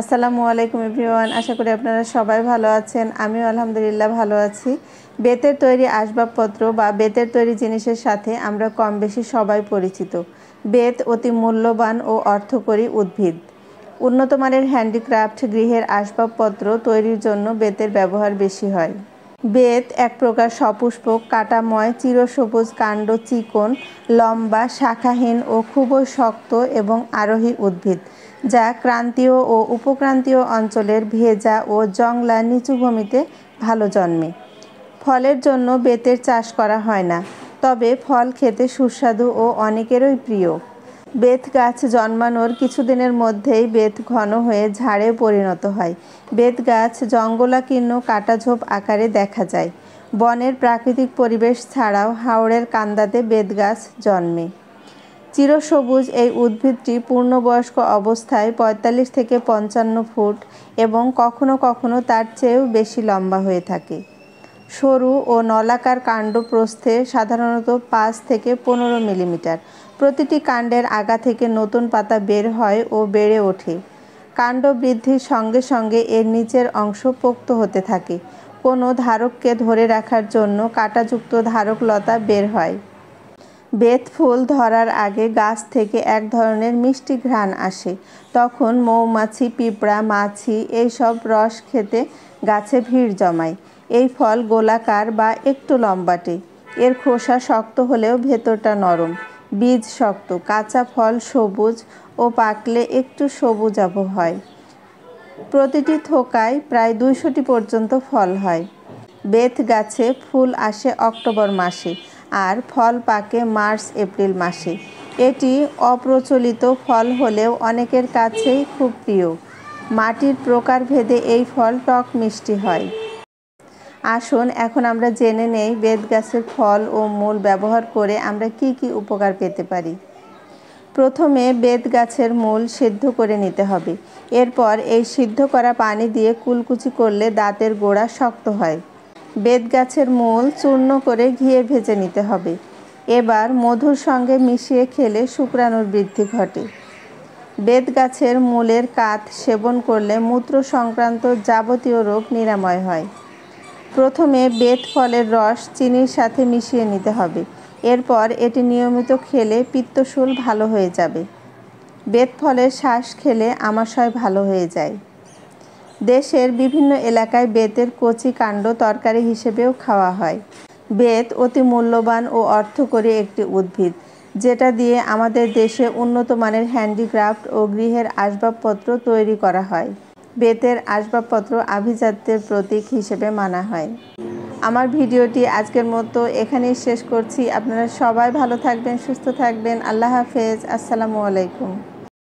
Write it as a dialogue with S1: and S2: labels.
S1: আসসালামু আলাইকুম এভরিওয়ান আশা করি আপনারা সবাই ভালো আছেন আমিও আলহামদুলিল্লাহ ভালো আছি বেতের তৈরি আসবাবপত্র বা বেতের তৈরি জিনিসের সাথে আমরা কম বেশি সবাই পরিচিত বেত অতি মূল্যবান ও অর্থকরী উদ্ভিদ উন্নতমানের হ্যান্ডিক্রাফট গৃহের আসবাবপত্র তৈরির জন্য বেতের ব্যবহার বেশি হয় বেত এক প্রকার সপুষ্পক কাটাময় চিরসবুজ কাণ্ড চিকন লম্বা শাখাহীন ও খুবই শক্ত এবং আরোহী উদ্ভিদ যা ক্রান্তীয় ও উপক্রান্তীয় অঞ্চলের ভেজা ও জংলা নিচু ভূমিতে ভালো জন্মে ফলের জন্য বেতের চাষ করা হয় না তবে ফল খেতে সুস্বাদু ও অনেকেরই প্রিয় বেত গাছ জন্মানোর কিছুদিনের মধ্যেই বেত ঘন হয়ে ঝাড়ে পরিণত হয় বেত গাছ জঙ্গলাকীর্ণ কাটাঝোপ আকারে দেখা যায় বনের প্রাকৃতিক পরিবেশ ছাড়াও হাওড়ের কান্দাতে বেত গাছ জন্মে চিরসবুজ এই উদ্ভিদটি পূর্ণবয়স্ক অবস্থায় ৪৫ থেকে পঞ্চান্ন ফুট এবং কখনো কখনো তার চেয়েও বেশি লম্বা হয়ে থাকে সরু ও নলাকার কাণ্ড প্রস্থে সাধারণত পাঁচ থেকে পনেরো মিলিমিটার প্রতিটি কাণ্ডের আগা থেকে নতুন পাতা বের হয় ও বেড়ে ওঠে কাণ্ড বৃদ্ধির সঙ্গে সঙ্গে এর নিচের অংশ পোক্ত হতে থাকে কোনো ধারককে ধরে রাখার জন্য কাঁটাযুক্ত ধারকলতা বের হয় বেত ফুল ধরার আগে গাছ থেকে এক ধরনের মিষ্টি ঘ্রাণ আসে তখন মৌমাছি পিঁপড়া মাছি এইসব রস খেতে গাছে ভিড় জমায় এই ফল গোলাকার বা একটু লম্বাটে এর খোসা শক্ত হলেও ভেতরটা নরম বীজ শক্ত কাঁচা ফল সবুজ ও পাকলে একটু সবুজাভ হয় প্রতিটি থোকায় প্রায় দুইশোটি পর্যন্ত ফল হয় বেত গাছে ফুল আসে অক্টোবর মাসে আর ফল পাকে মার্চ এপ্রিল মাসে এটি অপ্রচলিত ফল হলেও অনেকের কাছেই খুব প্রিয় মাটির প্রকারভেদে এই ফল টক মিষ্টি হয় আসুন এখন আমরা জেনে নেই বেদ গাছের ফল ও মূল ব্যবহার করে আমরা কি কি উপকার পেতে পারি প্রথমে বেদ গাছের মূল সিদ্ধ করে নিতে হবে এরপর এই সিদ্ধ করা পানি দিয়ে কুলকুচি করলে দাঁতের গোড়া শক্ত হয় বেত গাছের মূল চূর্ণ করে ঘিয়ে ভেজে নিতে হবে এবার মধুর সঙ্গে মিশিয়ে খেলে শুক্রাণুর বৃদ্ধি ঘটে বেদ গাছের মূলের কাত সেবন করলে মূত্র সংক্রান্ত যাবতীয় রোগ নিরাময় হয় প্রথমে বেদ ফলের রস চিনির সাথে মিশিয়ে নিতে হবে এরপর এটি নিয়মিত খেলে পিত্তশূল ভালো হয়ে যাবে বেদ ফলের শ্বাস খেলে আমাশয় ভালো হয়ে যায় দেশের বিভিন্ন এলাকায় বেতের কচি কাণ্ড তরকারি হিসেবেও খাওয়া হয় বেত অতি মূল্যবান ও অর্থকরী একটি উদ্ভিদ যেটা দিয়ে আমাদের দেশে উন্নত মানের হ্যান্ডিক্রাফট ও গৃহের আসবাবপত্র তৈরি করা হয় বেতের আসবাবপত্র আভিজাত্যের প্রতীক হিসেবে মানা হয় আমার ভিডিওটি আজকের মতো এখানেই শেষ করছি আপনারা সবাই ভালো থাকবেন সুস্থ থাকবেন আল্লাহ হাফেজ আসসালামু আলাইকুম